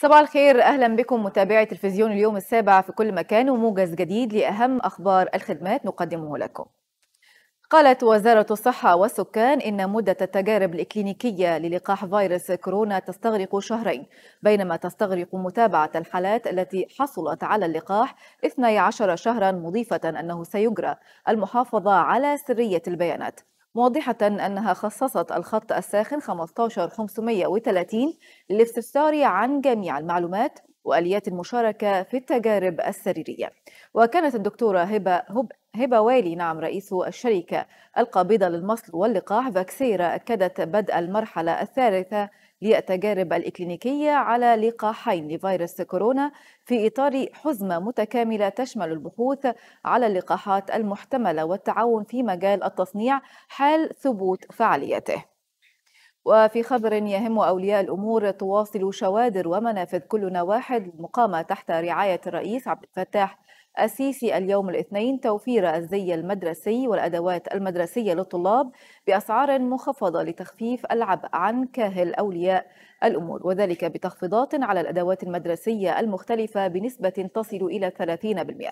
صباح الخير اهلا بكم متابعي تلفزيون اليوم السابع في كل مكان وموجز جديد لاهم اخبار الخدمات نقدمه لكم. قالت وزاره الصحه والسكان ان مده التجارب الاكلينيكيه للقاح فيروس كورونا تستغرق شهرين بينما تستغرق متابعه الحالات التي حصلت على اللقاح 12 شهرا مضيفه انه سيجرى المحافظه على سريه البيانات موضحة أنها خصصت الخط الساخن 15530 للاستفسار عن جميع المعلومات وآليات المشاركة في التجارب السريرية وكانت الدكتورة هبة, هب هبة والي نعم رئيس الشركة القابضة للمصل واللقاح فاكسيرا أكدت بدء المرحلة الثالثة للتجارب الإكلينيكية على لقاحين لفيروس كورونا في إطار حزمة متكاملة تشمل البحوث على اللقاحات المحتملة والتعاون في مجال التصنيع حال ثبوت فعاليته وفي خبر يهم أولياء الأمور تواصل شوادر ومنافذ كلنا واحد المقامة تحت رعاية الرئيس عبد الفتاح السيسي اليوم الاثنين توفير الزي المدرسي والأدوات المدرسية للطلاب بأسعار مخفضة لتخفيف العبء عن كاهل أولياء الأمور وذلك بتخفيضات على الأدوات المدرسية المختلفة بنسبة تصل إلى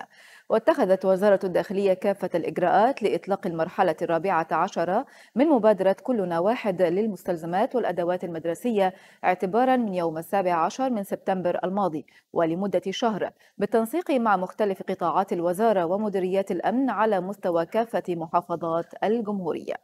30% واتخذت وزارة الداخلية كافة الإجراءات لإطلاق المرحلة الرابعة عشرة من مبادرة كلنا واحد للمستلزمات والأدوات المدرسية اعتبارا من يوم السابع عشر من سبتمبر الماضي ولمدة شهر بالتنسيق مع مختلف قطاعات الوزارة ومديريات الأمن على مستوى كافة محافظات الجمهورية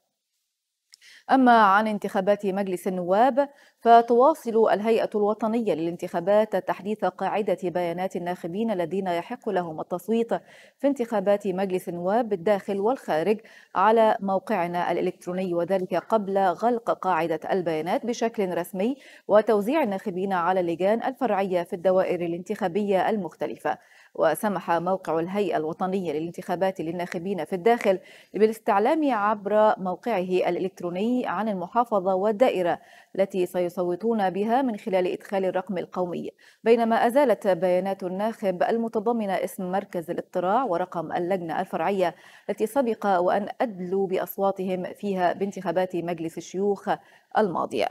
أما عن انتخابات مجلس النواب فتواصل الهيئة الوطنية للانتخابات تحديث قاعدة بيانات الناخبين الذين يحق لهم التصويت في انتخابات مجلس النواب بالداخل والخارج على موقعنا الإلكتروني وذلك قبل غلق قاعدة البيانات بشكل رسمي وتوزيع الناخبين على اللجان الفرعية في الدوائر الانتخابية المختلفة وسمح موقع الهيئة الوطنية للانتخابات للناخبين في الداخل بالاستعلام عبر موقعه الإلكتروني عن المحافظة والدائرة التي سيصوتون بها من خلال إدخال الرقم القومي بينما أزالت بيانات الناخب المتضمنة اسم مركز الاضطراع ورقم اللجنة الفرعية التي سبق وأن أدلوا بأصواتهم فيها بانتخابات مجلس الشيوخ الماضيه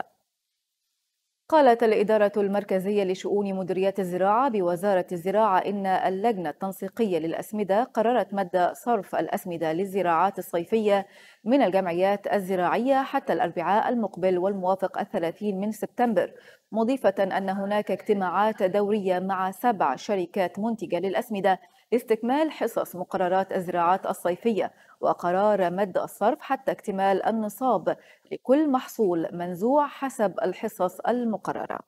قالت الإدارة المركزية لشؤون مديريات الزراعة بوزارة الزراعة إن اللجنة التنسيقية للأسمدة قررت مد صرف الأسمدة للزراعات الصيفية من الجمعيات الزراعية حتى الأربعاء المقبل والموافق الثلاثين من سبتمبر مضيفة أن هناك اجتماعات دورية مع سبع شركات منتجة للأسمدة لاستكمال حصص مقررات الزراعات الصيفية وقرار مد الصرف حتى اكتمال النصاب لكل محصول منزوع حسب الحصص المقرره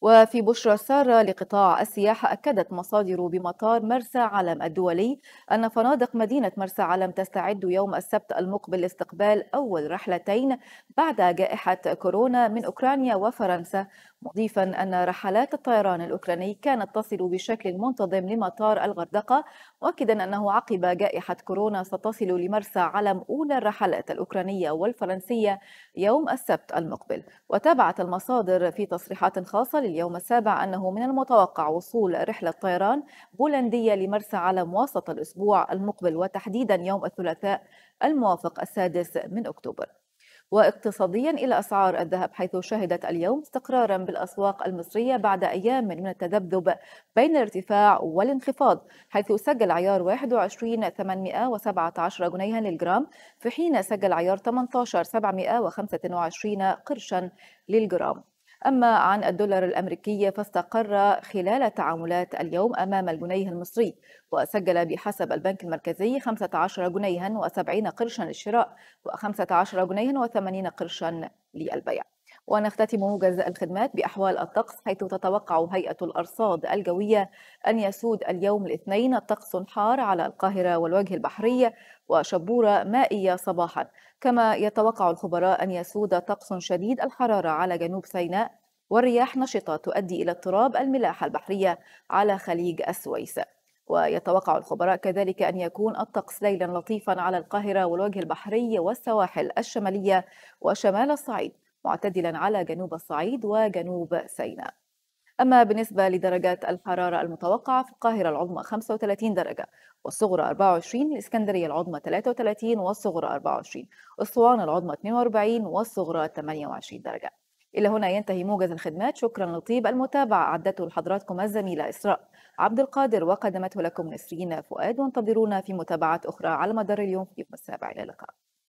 وفي بشرى سارة لقطاع السياحة أكدت مصادر بمطار مرسى علم الدولي أن فنادق مدينة مرسى علم تستعد يوم السبت المقبل لاستقبال أول رحلتين بعد جائحة كورونا من أوكرانيا وفرنسا مضيفا أن رحلات الطيران الأوكراني كانت تصل بشكل منتظم لمطار الغردقة مؤكدا أنه عقب جائحة كورونا ستصل لمرسى علم أولى الرحلات الأوكرانية والفرنسية يوم السبت المقبل وتابعت المصادر في تصريحات خاصة لليوم السابع أنه من المتوقع وصول رحلة طيران بولندية لمرسى علم وسط الأسبوع المقبل وتحديدا يوم الثلاثاء الموافق السادس من أكتوبر واقتصاديا إلى أسعار الذهب حيث شهدت اليوم استقرارا بالأسواق المصرية بعد أيام من التذبذب بين الارتفاع والانخفاض حيث سجل عيار 21 817 جنيها للجرام في حين سجل عيار 18 725 قرشا للجرام أما عن الدولار الأمريكي فاستقر خلال تعاملات اليوم أمام الجنيه المصري وسجل بحسب البنك المركزي 15 جنيها و70 قرشا للشراء و15 جنيها و80 قرشا للبيع ونختتم موجز الخدمات بأحوال الطقس حيث تتوقع هيئة الأرصاد الجوية أن يسود اليوم الاثنين الطقس حار على القاهرة والوجه البحري وشبورة مائية صباحا كما يتوقع الخبراء أن يسود طقس شديد الحرارة على جنوب سيناء والرياح نشطة تؤدي إلى اضطراب الملاحة البحرية على خليج السويس ويتوقع الخبراء كذلك أن يكون الطقس ليلا لطيفا على القاهرة والوجه البحري والسواحل الشمالية وشمال الصعيد معتدلا على جنوب الصعيد وجنوب سيناء أما بالنسبة لدرجات الحرارة المتوقعة في القاهرة العظمى 35 درجة والصغرى 24 الإسكندرية العظمى 33 والصغرى 24 أسطوان العظمى 42 والصغرى 28 درجة إلى هنا ينتهي موجز الخدمات شكرا لطيب المتابعة أعدته لحضراتكم الزميلة إسراء عبد القادر وقدمته لكم نسرين فؤاد وانتظرونا في متابعات أخرى على مدار اليوم في السابع إلى اللقاء